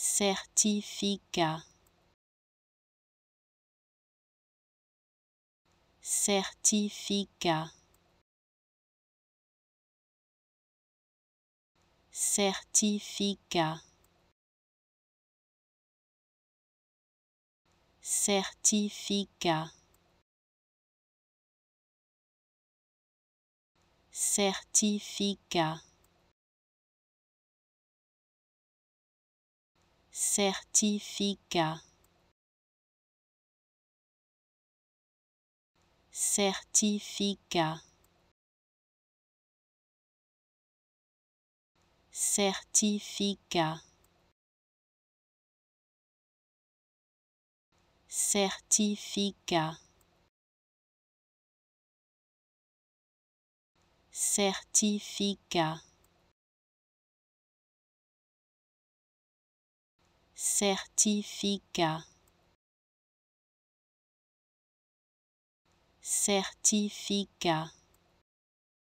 certifica, certifica, certifica, certifica, certifica certifica, certifica, certifica, certifica, certifica certifica, certifica